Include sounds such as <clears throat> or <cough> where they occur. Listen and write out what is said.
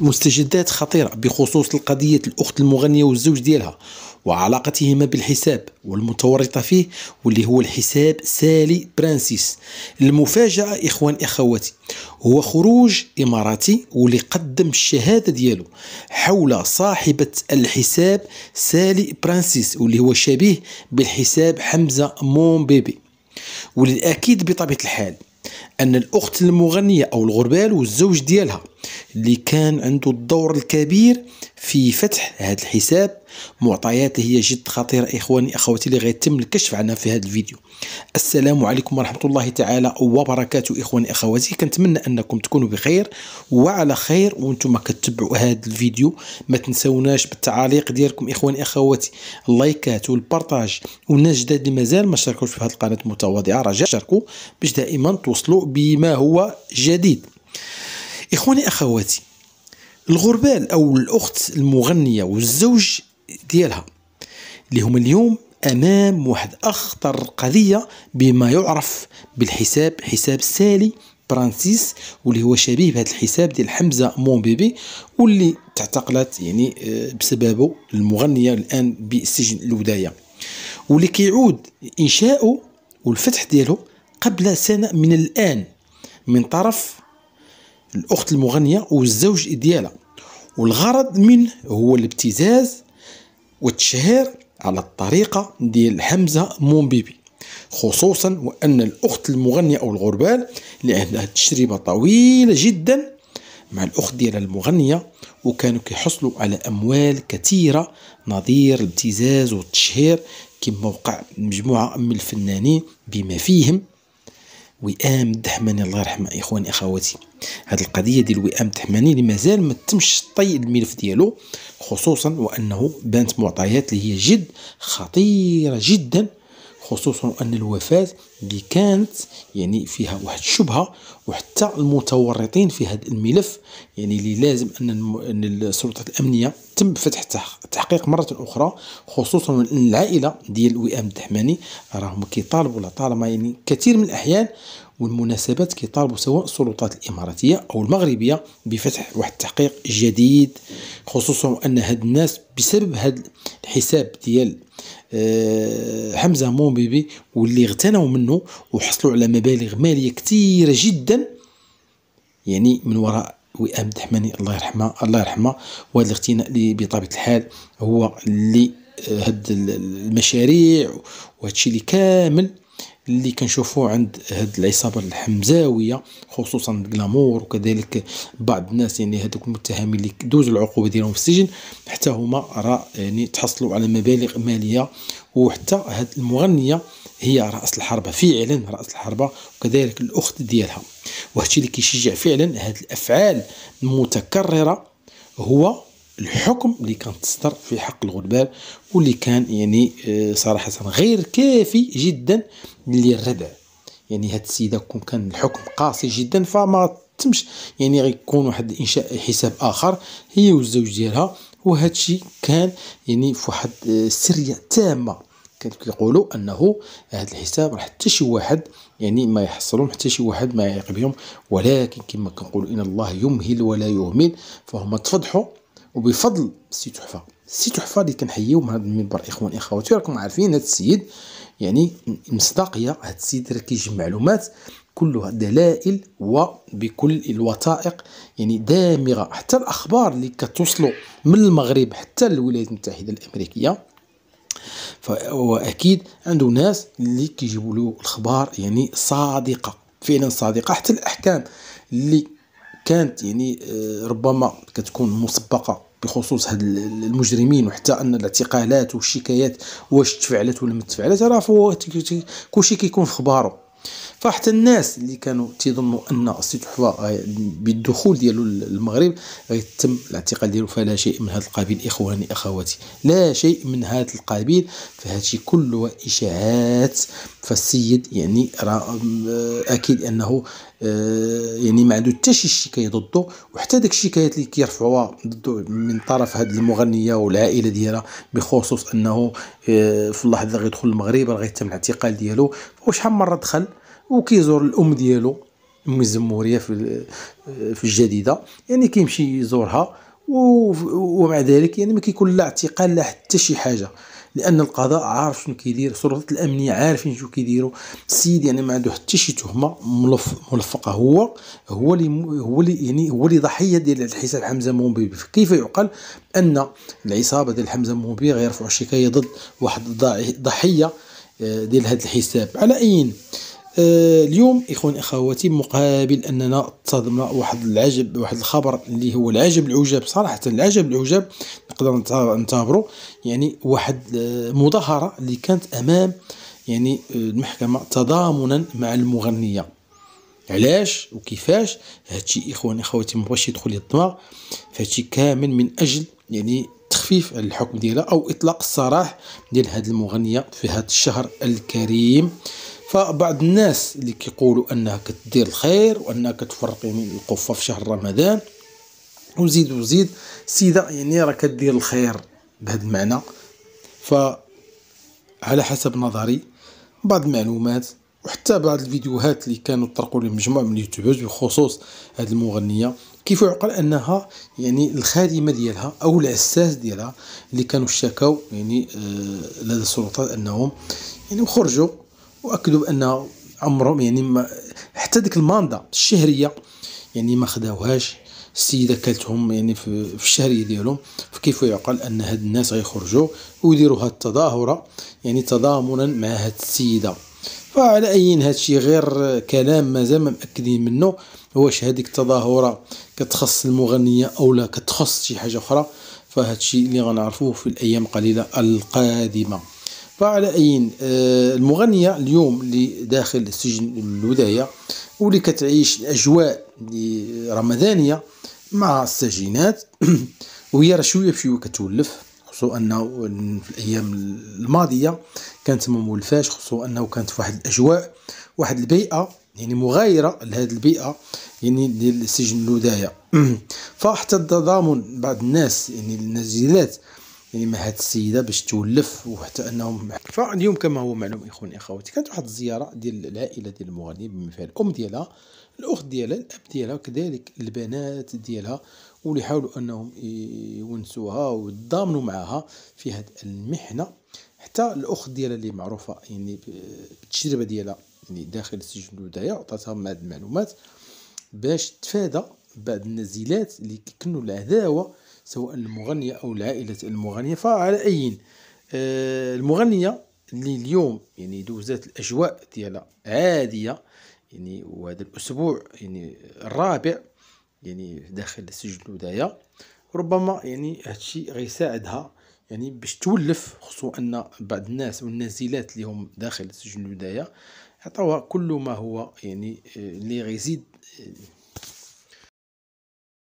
مستجدات خطيرة بخصوص القضية الأخت المغنية والزوج ديالها وعلاقتهما بالحساب والمتورطة فيه واللي هو الحساب سالي برانسيس المفاجأة إخوان إخواتي هو خروج إماراتي واللي قدم الشهادة ديالو حول صاحبة الحساب سالي برانسيس واللي هو شبيه بالحساب حمزة مون بيبي وللأكيد بطبيعة الحال أن الأخت المغنية أو الغربال والزوج ديالها اللي كان عنده الدور الكبير في فتح هذا الحساب معطيات هي جد خطيرة إخواني أخواتي اللي غيتم الكشف عنها في هذا الفيديو السلام عليكم ورحمة الله تعالى وبركاته إخواني أخواتي كنتمنى أنكم تكونوا بخير وعلى خير وانتم كتبعوا هذا الفيديو ما تنسوناش بالتعاليق ديالكم إخواني أخواتي اللايكات والبرتاج والناس جداد اللي مازال ما شاركوش في هذه القناة المتواضعة رجاء شاركوا باش دائما توصلوا بما هو جديد اخواني اخواتي الغربال او الاخت المغنيه والزوج ديالها اللي هما اليوم امام واحد اخطر قضيه بما يعرف بالحساب حساب سالي برانسيس واللي هو شبيه بهذا الحساب ديال حمزه مون بيبي واللي تعتقلت يعني آه، بسببه المغنيه الان بسجن الودايه واللي كيعود انشاؤه والفتح ديالو قبل سنه من الان من طرف الاخت المغنيه والزوج ديالها والغرض منه هو الابتزاز والتشهير على الطريقه ديال حمزه مومبيبي خصوصا وان الاخت المغنيه او الغربال اللي عندها تجربه طويله جدا مع الاخت ديالها المغنيه وكانوا كيحصلوا على اموال كثيره نظير الابتزاز والتشهير كما وقع مجموعه من الفنانين بما فيهم وئام الدحماني الله يرحمه اخواني اخواتي هذه القضيه ديال وئام الدحماني اللي مازال ما تمش طي الملف ديالو خصوصا وانه بانت معطيات اللي هي جد خطيره جدا خصوصا أن الوفاة اللي كانت يعني فيها واحد الشبهة وحتى المتورطين في هذا الملف يعني اللي لازم أن السلطات الأمنية تم فتح تحقيق مرة أخرى خصوصا أن العائلة ديال وئام الدحماني راهم كيطالبوا طالما يعني كثير من الأحيان والمناسبات كيطالبوا سواء السلطات الاماراتيه او المغربيه بفتح واحد التحقيق جديد خصوصا ان هاد الناس بسبب هاد الحساب ديال آه، حمزه مومبيبي واللي اغتنوا منه وحصلوا على مبالغ ماليه كثيره جدا يعني من وراء وئام دحماني الله يرحمه الله يرحمه وهذا الاغتناء اللي بطبيعه الحال هو اللي آه، هاد المشاريع وهادشي اللي كامل اللي كنشوفوه عند هاد العصابه الحمزاويه خصوصا كلامور وكذلك بعض الناس يعني هذوك المتهمين اللي دوزوا العقوبه ديالهم في السجن حتى هما راه يعني تحصلوا على مبالغ ماليه وحتى هاد المغنيه هي راس الحربه فعلا راس الحربه وكذلك الاخت ديالها وهادشي اللي كيشجع فعلا هاد الافعال المتكرره هو الحكم اللي كان تصدر في حق الغربال واللي كان يعني آه، صراحه غير كافي جدا للردع يعني هاد السيده كون كان الحكم قاسي جدا فما تمش يعني غيكون واحد انشاء حساب اخر هي والزوج ديالها وهادشي الشيء كان يعني في واحد السريه آه، تامه كيقولوا انه هذا الحساب راه حتى شي واحد يعني ما يحصلهم حتى شي واحد ما يعيق بهم ولكن كما كنقولوا ان الله يمهل ولا يهمل فهم تفضحوا وبفضل سي تحفه سي تحفه اللي كنحييو من هذا المنبر اخوان اخواتي راكم عارفين هذا السيد يعني مصداقيه هذا السيد راه كيجمع معلومات كلها دلائل وبكل الوثائق يعني دامغه حتى الاخبار اللي كتوصلوا من المغرب حتى الولايات المتحده الامريكيه اكيد عنده ناس اللي كيجيبوا له الاخبار يعني صادقه فعلا صادقه حتى الاحكام اللي كانت يعني آه، ربما كتكون مسبقه بخصوص هاد المجرمين وحتى ان الاعتقالات والشكايات واش تفعلت ولا ما تفعلت راه كلشي كيكون في خبارو فحتى الناس اللي كانوا تيظنوا ان السي تحفى آه، بالدخول ديالو للمغرب غيتم الاعتقال ديالو فلا شيء من هذا القبيل اخواني اخواتي لا شيء من هذا القبيل فهادشي كله اشاعات فالسيد يعني راه آه، اكيد انه آه، يعني ما عنده حتى شي شكايه ضده وحتى داك الشكايات اللي كيرفعوها ضده من طرف هذه المغنيه والعائله ديالها بخصوص انه آه، في اللحظه اللي غيدخل المغرب راه غيتم الاعتقال ديالو وشحال مره دخل وكيزور الام ديالو ام الزموريه في في الجديده يعني كيمشي يزورها ومع ذلك يعني ما كيكون لا اعتقال لا حتى شي حاجه لان القضاء عارف شنو كيدير السلطات الامنيه عارفين شنو كيديروا السيد يعني ما عنده حتى شي تهمه ملف ملفقه هو هو اللي هو اللي يعني هو اللي ضحيه ديال الحساب حمزه مومبي كيف يعقل ان العصابه ديال حمزه مومبي غيرفعوا شكايه ضد واحد ضحيه آه، ديال هذا الحساب على اين آه، اليوم اخوان اخواتي مقابل اننا تصادمنا واحد العجب واحد الخبر اللي هو العجب العجاب صراحه العجب العجاب نقدر نعتبره يعني واحد آه، مظاهره اللي كانت امام يعني آه، المحكمه تضامنا مع المغنيه علاش وكيفاش هادشي اخوان اخواتي مبغاش يدخل لي الدماغ فهادشي كامل من اجل يعني تخفيف الحكم ديالها او اطلاق السراح ديال هاد المغنيه في هاد الشهر الكريم فبعض الناس اللي كيقولوا انها كدير الخير وانها كتفرق من القفه في شهر رمضان وزيد وزيد سيده يعني راه كدير الخير بهذا المعنى ف على حسب نظري بعض المعلومات وحتى بعض الفيديوهات اللي كانوا طرقوا لهم مجموعه من اليوتيوبرز بخصوص هذه المغنيه كيف يعقل انها يعني الخادمه ديالها او العساس ديالها اللي كانوا شكاو يعني آه لدى السلطات انهم يعني خرجوا واكدوا بان عمرهم يعني ما حتى ديك الماندا الشهريه يعني ما خداوهاش السيده كلتهم يعني في, الشهريه ديالهم فكيف يعقل ان هاد الناس غيخرجوا ويديروا هاد التظاهره يعني تضامنا مع هاد السيده فعلى اي هذا الشيء غير كلام مازال ما مأكدين منه واش هذيك التظاهره كتخص المغنيه او لا كتخص شي حاجه اخرى فهذا الشيء اللي غنعرفوه في الايام القليله القادمه فعلى أي آه، المغنية اليوم اللي داخل سجن الوداية واللي كتعيش الأجواء رمضانية مع السجينات <clears throat> وهي راه شويه بشويه كتولف خصو انه في الايام الماضيه كانت ما مولفاش خصو انه كانت في واحد الاجواء واحد البيئه يعني مغايره لهذه البيئه يعني ديال سجن الودايه <clears throat> فحتى التضامن بعض الناس يعني النازلات يعني مع هاد السيده باش تولف وحتى انهم فاليوم كما هو معلوم اخواني اخواتي كانت واحد الزياره ديال العائله ديال المغني بما فيها الام ديالها الاخت ديالها الاب ديالها كذلك البنات ديالها واللي حاولوا انهم يونسوها ويتضامنوا معها في هاد المحنه حتى الاخت ديالها اللي معروفه يعني بالتجربه ديالها يعني داخل السجن الودايع عطاتها هاد المعلومات باش تفادى بعض النزيلات اللي كنوا العداوه سواء المغنية أو العائلة المغنية فعلى أي آه، المغنية اللي اليوم يعني دوزات الأجواء ديالها عادية يعني وهذا الأسبوع يعني الرابع يعني داخل السجن ودايا ربما يعني هادشي غيساعدها يعني باش تولف خصو ان بعض الناس والنازلات اللي هم داخل السجن الودايه عطاوها كل ما هو يعني آه، اللي غيزيد آه،